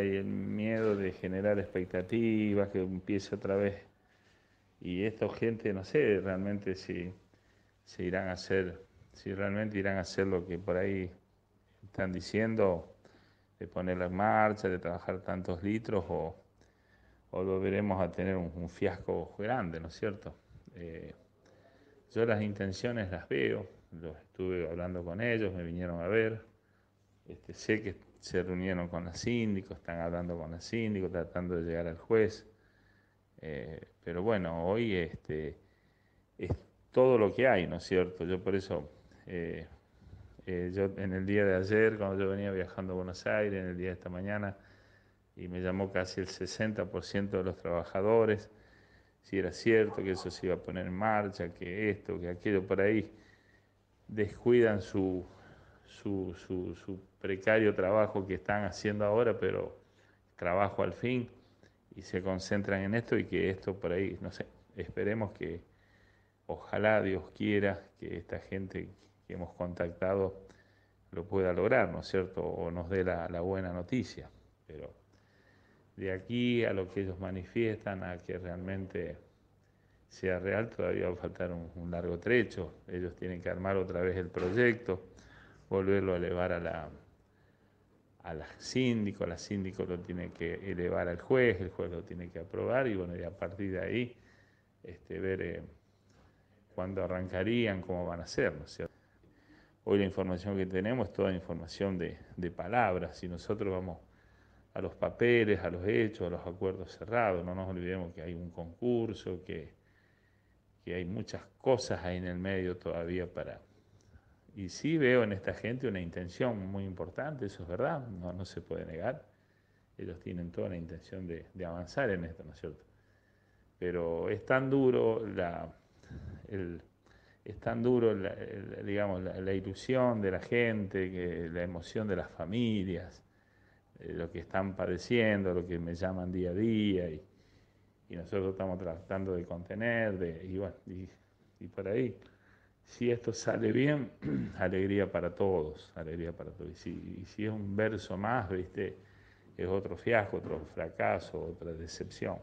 y el miedo de generar expectativas, que empiece otra vez. Y esta gente, no sé realmente si, se irán a hacer, si realmente irán a hacer lo que por ahí están diciendo, de ponerla en marcha, de trabajar tantos litros, o, o volveremos a tener un, fiasco grande, ¿no es cierto? Eh, yo las intenciones las veo, los estuve hablando con ellos, me vinieron a ver este, sé que se reunieron con la síndico, están hablando con la síndico, tratando de llegar al juez. Eh, pero bueno, hoy este, es todo lo que hay, ¿no es cierto? Yo por eso, eh, eh, yo en el día de ayer, cuando yo venía viajando a Buenos Aires, en el día de esta mañana, y me llamó casi el 60% de los trabajadores, si era cierto que eso se iba a poner en marcha, que esto, que aquello, por ahí descuidan su, su, precario trabajo que están haciendo ahora, pero trabajo al fin, y se concentran en esto y que esto por ahí, no sé, esperemos que, ojalá Dios quiera que esta gente que hemos contactado lo pueda lograr, ¿no es cierto? O nos dé la, buena noticia. Pero de aquí a lo que ellos manifiestan, a que realmente sea real, todavía va a faltar un largo trecho. Ellos tienen que armar otra vez el proyecto volverlo a elevar a la, a la síndico, la síndico lo tiene que elevar al juez, el juez lo tiene que aprobar y bueno, a partir de ahí este, ver eh, cuándo arrancarían, cómo van a ser, ¿no Hoy la información que tenemos es toda información de, palabras si nosotros vamos a los papeles, a los hechos, a los acuerdos cerrados, no nos olvidemos que hay un concurso, que, que hay muchas cosas ahí en el medio todavía para y sí veo en esta gente una intención muy importante, eso es verdad, no, se puede negar. Ellos tienen toda la intención de, avanzar en esto, ¿no es cierto? Pero es tan duro la, es tan duro digamos, la, ilusión de la gente, que, la emoción de las familias, eh, lo que están padeciendo, lo que me llaman día a día, y, nosotros estamos tratando de contener, de, y bueno, y por ahí. Si esto sale bien, alegría para todos, alegría para todos. Y si, es un verso más, ¿viste? es otro fiasco, otro fracaso, otra decepción.